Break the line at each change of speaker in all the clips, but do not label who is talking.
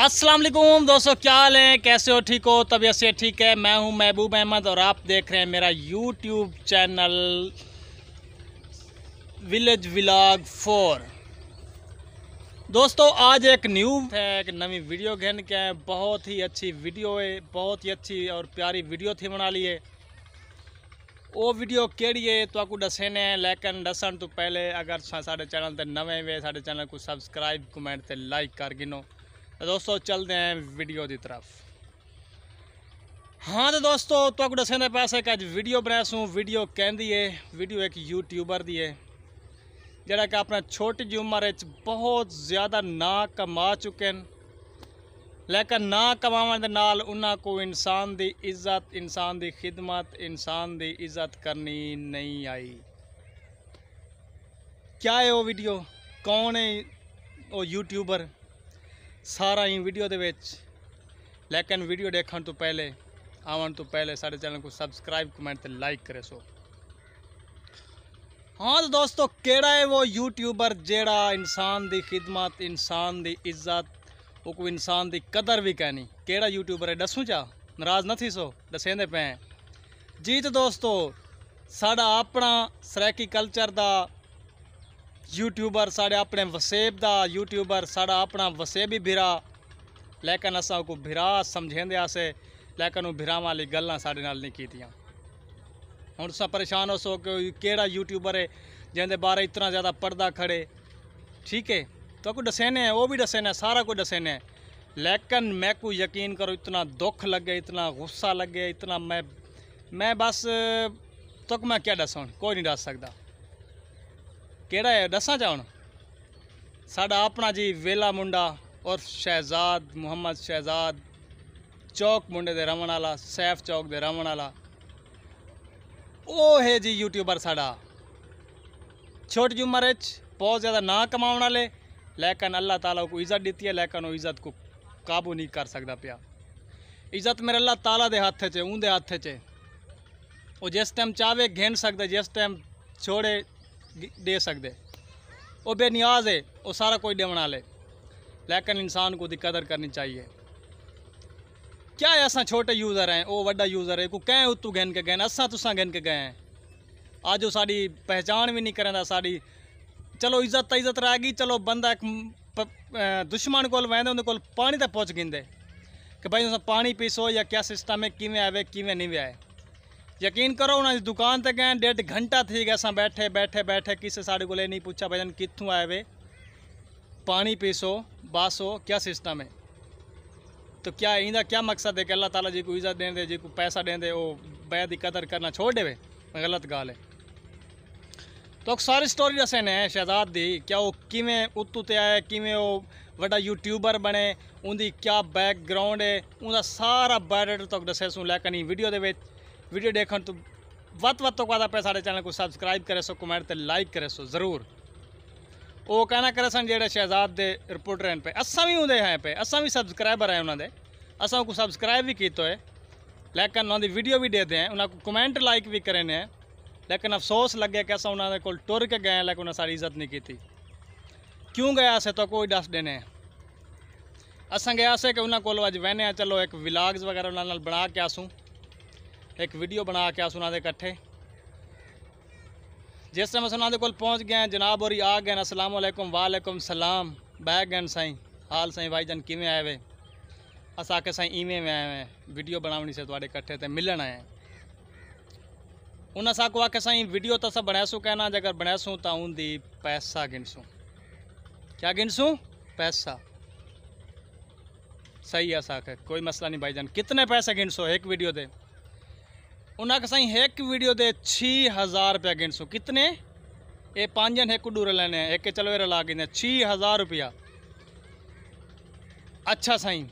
असलम दोस्तों क्या हाल है कैसे हो ठीक हो तबीयत से ठीक है मैं हूं महबूब अहमद और आप देख रहे हैं मेरा YouTube channel village vlog four दोस्तों आज एक न्यू है एक नवी वीडियो घेन के हैं बहुत ही अच्छी वीडियो है बहुत ही अच्छी और प्यारी वीडियो थी बना ली है वो वीडियो केड़ी है तो आपको दसेने लेकिन दसन तो पहले अगर साढ़े चैनल पर नवे हुए साढ़े चैनल को सब्सक्राइब कमेंट से लाइक कर गिनो तो दोस्तों चलते हैं वीडियो की तरफ हाँ तो दोस्तों तुहाकू दसने पास कि अज वीडियो बनाया सू वीडियो कहती है वीडियो एक यूट्यूबर की है जड़ा कि अपना छोटी जी उम्र बहुत ज़्यादा ना कमा चुके हैं लेकिन ना कमावन के नाल उन्होंने को इंसान की इज्जत इंसान की खिदमत इंसान की इज्जत करनी नहीं आई क्या है वो वीडियो कौन है वो यूट्यूबर ਸਾਰਾ ਹੀ ਵੀਡੀਓ ਦੇ ਵਿੱਚ ਲੇਕਿਨ ਵੀਡੀਓ ਦੇਖਣ ਤੋਂ ਪਹਿਲੇ ਆਉਣ ਤੋਂ ਪਹਿਲੇ ਸਾਡੇ ਚੈਨਲ ਨੂੰ ਸਬਸਕ੍ਰਾਈਬ ਕਮੈਂਟ ਤੇ ਲਾਈਕ ਕਰੇ ਸੋ ਹਾਂ ਦੋਸਤੋ ਕਿਹੜਾ ਹੈ ਉਹ ਯੂਟਿਊਬਰ ਜਿਹੜਾ ਇਨਸਾਨ ਦੀ ਖਿਦਮਤ ਇਨਸਾਨ ਦੀ ਇੱਜ਼ਤ ਉਹ ਕੋ ਇਨਸਾਨ ਦੀ ਕਦਰ ਵੀ ਕਹਿਣੀ ਕਿਹੜਾ ਯੂਟਿਊਬਰ ਹੈ ਦੱਸੂ ਚਾ ਨਰਾਜ਼ ਨਾ ਸੋ ਦਸੇਂਦੇ ਪਏ ਜੀਤ ਦੋਸਤੋ ਸਾਡਾ ਆਪਣਾ ਸਰੈਕੀ ਕਲਚਰ ਦਾ ਯੂਟਿਊਬਰ ਸਾਡੇ ਆਪਣੇ ਵਸੇਬ ਦਾ ਯੂਟਿਊਬਰ ਸਾਡਾ ਆਪਣਾ ਵਸੇਬੀ ਹੀ ਭਿਰਾ ਲੇਕਿਨ ਅਸਾਂ ਕੋ ਭਿਰਾ ਸਮਝਿੰਦੇ ਆਸੇ ਲੇਕਿਨ ਉਹ ਭਿਰਾ ਵਾਲੀ ਗੱਲਾਂ ਸਾਡੇ ਨਾਲ ਨਹੀਂ ਕੀਤੀਆਂ ਹੁਣ ਸਾ ਪਰੇਸ਼ਾਨ ਹੋ ਸੋ ਕਿ ਕਿਹੜਾ ਯੂਟਿਊਬਰ ਹੈ ਜਿਹਦੇ ਬਾਰੇ ਇਤਨਾ ਜ਼ਿਆਦਾ ਪਰਦਾ ਖੜੇ ਠੀਕ ਹੈ ਤੋ ਕੋ ਦਸੇਨੇ ਉਹ ਵੀ ਦਸੇਨੇ ਸਾਰਾ ਕੋ ਦਸੇਨੇ ਲੇਕਿਨ ਮੈਂ ਕੋ ਯਕੀਨ ਕਰੋ ਇਤਨਾ ਦੁੱਖ ਲੱਗੇ ਇਤਨਾ ਗੁੱਸਾ ਲੱਗੇ ਇਤਨਾ ਮੈਂ ਮੈਂ ਬਸ ਤੱਕ ਮੈਂ ਕੀ ਦੱਸਾਂ ਕੋਈ ਨਹੀਂ ਦੱਸ ਸਕਦਾ केड़ा है दसा चाहन साडा अपना जी वेला मुंडा और शहजाद मुहम्मद शहजाद चौक मुंडे दे रवन आला सैफ चौक दे रवन आला ਉਹ ਹੈ ਜੀ ਯੂਟਿਊਬਰ ਸਾਡਾ ਛੋਟੀ ਉਮਰ ਵਿੱਚ ਬਹੁਤ ਜ਼ਿਆਦਾ ਨਾ ਕਮਾਉਣ ਵਾਲੇ ਲੇਕਿਨ ਅੱਲਾਹ ਤਾਲਾ ਨੂੰ ਇੱਜ਼ਤ ਦਿੱਤੀ ਹੈ ਲੇਕਿਨ ਉਹ ਇੱਜ਼ਤ ਕੋ ਕਾਬੂ ਨਹੀਂ ਕਰ ਸਕਦਾ ਪਿਆ ਇੱਜ਼ਤ ਮੇਰੇ ਅੱਲਾਹ ਤਾਲਾ ਦੇ ਹੱਥ 'ਚ ਉਹਦੇ ਹੱਥ 'ਚ ਉਹ ਜਿਸ ਟਾਈਮ ਚਾਵੇ ਘੇਣ ਸਕਦਾ ਜਿਸ ਟਾਈਮ ਛੋੜੇ दे सकते वो बेनियाज है वो सारा कोई देवना ले लेकिन इंसान को कदर करनी चाहिए क्या है असा छोटे यूज़र हैं वो वड्डा यूज़र है को कें उतू गिन के गए असा तुसा गिन के गए हैं अज वो साड़ी पहचान भी नहीं करेंदा साड़ी चलो इज्जत इज्जत रह गई चलो बंदा एक प, दुश्मन को वहदे उन्हें को पानी तक पहुँच गिंदे कि भाई तुस पानी पीसो या क्या सिस्टम है किमें आवे किमें नहीं भी आए यकीन करो ना दुकान तक गए डेढ़ घंटा थी गया असा बैठे बैठे बैठे किसी साड़ी को नहीं पूछा भजन कितों आए वे पानी पीसो बासो क्या सिस्टम है तो क्या इंदा क्या मकसद है कि अल्लाह ताला जी को इज्जत दें दे जी को पैसा दें दे वो बया की कदर करना छोड़ देवे गलत गाल है तो सारी स्टोरी दसे ने शहजाद की क्या वो किमें उत्तू ते आए किमें वो वड्डा यूट्यूबर बने उनकी क्या बैकग्राउंड है उनका सारा बायोडाटा तक दसेसूँ लैकनी वीडियो के वीडियो देखन तो वत वत तो कदा पे साढ़े चैनल को सब्सक्राइब करे सो कमेंट ते लाइक करे सो जरूर ਉਹ ਕਹਿਣਾ ਕਰੇ ਸਨ ਜਿਹੜੇ ਸ਼ਹਿਜ਼ਾਦ ਦੇ ਰਿਪੋਰਟਰ ਹਨ ਪੇ ਅਸਾਂ ਵੀ ਹੁੰਦੇ ਹਾਂ ਪੇ ਅਸਾਂ ਵੀ ਸਬਸਕ੍ਰਾਈਬਰ ਹੈ ਉਹਨਾਂ ਦੇ ਅਸਾਂ ਕੋ ਸਬਸਕ੍ਰਾਈਬ ਵੀ ਕੀਤਾ ਹੈ ਲੇਕਿਨ ਉਹਨਾਂ ਦੀ ਵੀਡੀਓ ਵੀ ਦੇਦੇ ਹੈ ਉਹਨਾਂ ਕੋ ਕਮੈਂਟ ਲਾਈਕ ਵੀ ਕਰੇ ਨੇ ਲੇਕਿਨ ਅਫਸੋਸ ਲੱਗਿਆ ਕਿ ਅਸਾਂ ਉਹਨਾਂ ਦੇ ਕੋਲ ਟੁਰ ਕੇ ਗਏ ਲੇਕਿਨ ਉਹਨਾਂ ਸਾਡੀ ਇੱਜ਼ਤ ਨਹੀਂ ਕੀਤੀ ਕਿਉਂ ਗਿਆ ਸੇ ਤਾਂ ਕੋਈ ਦੱਸ ਦੇਣੇ ਅਸਾਂ ਗਿਆ ਸੇ ਕਿ ਉਹਨਾਂ ਕੋਲ ਅੱਜ ਵਹਿਨੇ ਚਲੋ ਇੱਕ ਵਲੌਗਸ ਵਗੈਰਾ ਉਹਨਾਂ ਨਾਲ ਬਣਾ ਕੇ ਆਸੂ एक वीडियो बना के सुना दे इकट्ठे जिस टाइम अस दे को पहुँच गए जनाब और आ गए असलम वालेकुम सलाम बह गए साईं हाल साईं भाई जन किमें आए हुए अस आके साईं इवें में आए हुए वीडियो बनावनी से थोड़े कट्ठे तो मिलन आए उन साको आके साईं वीडियो तो असा बनासूँ कहना अगर बनासूँ तो उनकी पैसा गिनसूँ क्या गिनसूँ पैसा सही है साके कोई मसला नहीं भाई जान कितने पैसे गिनसो एक वीडियो दे उन्हें सही एक वीडियो के छी हज़ार रुपया गिणसू कितने ये पांच जन एक डूर लेने एक चलो ये ला गिने छी हज़ार रुपया अच्छा साईं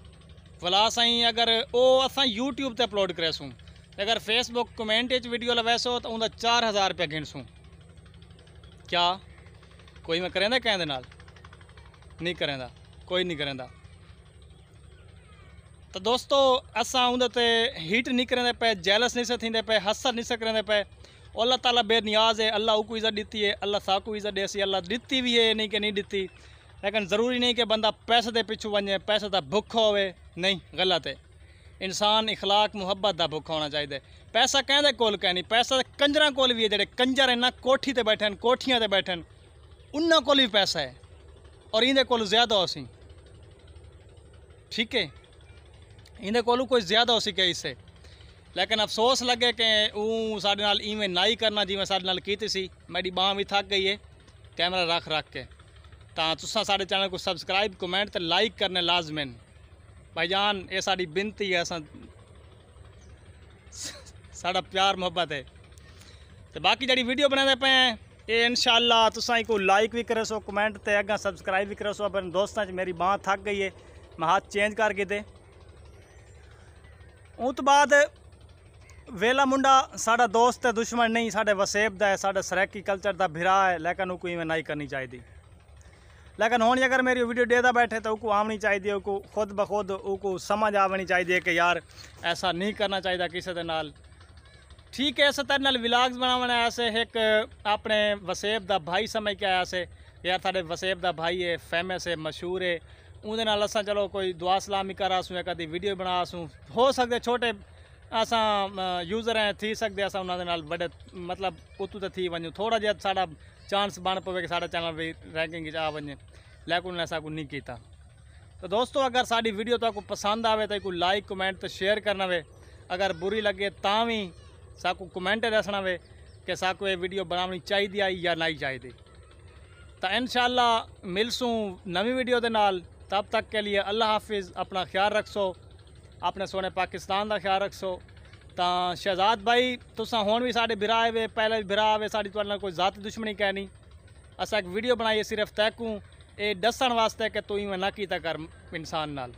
भला साईं अगर वो अस यूट्यूब से अपलोड करेसूँ अगर फेसबुक कमेंट वीडियो लवैसो तो उनका चार हज़ार रुपया गिणसूँ क्या कोई मैं करेंदा कहने नहीं करेंदा कोई नहीं करेंदा तो दोस्तों असा हूंदे ते हीट नहीं करंदे पे जैलस नहीं से थींदे पे हसर नहीं से करंदे पे अल्लाह ताला बेनियाज है अल्लाह उको इज़्ज़त दी है अल्लाह साकू इज़्ज़त देसी अल्लाह दी भी है नहीं कि नहीं दी लेकिन ज़रूरी नहीं कि बंदा पैसे के पिछू वे पैसे का भुख होवे नहीं गलत है इंसान इखलाक मुहब्बत का भुख होना चाहिए पैसा कहते कोल कहनी पैसा कंजर कोल भी है जोड़े कंजर इन्ना कोठी ते बैठे कोठियाँ ते बैठे उन्होंने कोल भी पैसा है और इंदे कोल ज़्यादा असी ठीक है इन्हें ਕੋਲੋਂ ज्यादा हो सके ਸਕਿਆ लेकिन अफसोस लगे कि ऊँ साढ़े नाल इवें ना ही करना जिमें साढ़े नाल की सी मेरी बह भी थक गई है कैमरा रख रख के तो तुसा साढ़े चैनल को सबसक्राइब कमेंट तो लाइक करने लाजमिन भाईजान ये साड़ी बिनती है असा प्यार मुहब्बत है तो बाकी जी वीडियो बनाते पे ये इनशाला तुसा को लाइक भी करो सो कमेंट तो अगर सबसक्राइब भी करो सो अपने दोस्तों मेरी बाँ थक गई है मैं हाथ चेंज करके दे ਉਹ ਤੋਂ ਬਾਅਦ ਵੇਲਾ ਮੁੰਡਾ ਸਾਡਾ ਦੋਸਤ ਹੈ ਦੁਸ਼ਮਣ ਨਹੀਂ ਸਾਡੇ ਵਸੇਬ ਦਾ ਹੈ ਸਾਡਾ ਸਰੈਕੀ ਕਲਚਰ ਦਾ ਭਰਾ ਹੈ ਲੇਕਿਨ ਉਹ ਕੋਈ ਮੈਂ ਨਹੀਂ ਕਰਨੀ ਚਾਹੀਦੀ ਲੇਕਿਨ ਹੁਣ ਅਗਰ ਮੇਰੀ ਵੀਡੀਓ ਦੇਖਦਾ ਬੈਠੇ ਤਾਂ ਉਹ ਆਉਣੀ ਚਾਹੀਦੀ ਉਹ ਕੋ ਖੁਦ ਬਖੁਦ ਉਹ ਕੋ ਸਮਝ ਆਵਣੀ ਚਾਹੀਦੀ ਹੈ ਕਿ ਯਾਰ ਐਸਾ ਨਹੀਂ ਕਰਨਾ ਚਾਹੀਦਾ ਕਿਸੇ ਦੇ ਨਾਲ ठीक है इस तरह नाल विलाग्स बनावन ऐसे एक अपने वसेब का भाई समझ के आया से यार साढ़े वसेब का भाई है फेमस है मशहूर है ਉਹਦੇ ਨਾਲ ਅਸਾਂ ਚਲੋ ਕੋਈ ਦੁਆ ਸਲਾਮੀ ਕਰਾਸੂੰ ਕਦੀ ਵੀਡੀਓ ਬਣਾਸੂੰ हो ਸਕਦੇ छोटे असां यूज़र हैं थी सघंदे असां उन नाल वॾे उतू त थी वञूं थोड़ा जेहा साढा चांस बन पवे कि सा चैनल भई रैंकिंग आ वञे लेकिन उन असां को नहीं किया तो दोस्तों अगर साड़ी वीडियो तो आपको पसंद आए तो कोई लाइक कमेंट तो शेयर करना वे अगर बुरी लगे तो भी साकू कमेंट दसना वे कि साकू ये वीडियो बनानी चाहिए आई या नहीं चाहिए तो इन शाला मिलसूँ नवी वीडियो के नाल तब तक के लिए अल्लाह हाफिज़ अपना ख्याल रखसो अपने सोने पाकिस्तान का ख्याल रखसो तो शहजाद भाई तुसा हूँ भी साढ़े बिरा आए पहले भी बिरा आए साड़ी थोड़े कोई जाती दुश्मनी कहनी असा एक वीडियो बनाई सिर्फ तैकू ये दसन वास्ते कि तू इवें ना किता कर इंसान नाल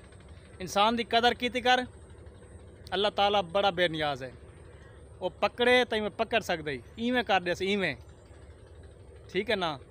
इंसान की कदर की कर अल्लाह ताला बड़ा बेनियाज है वो पकड़े तो इवें पकड़ सकते इवें कर दे इवें ठीक है ना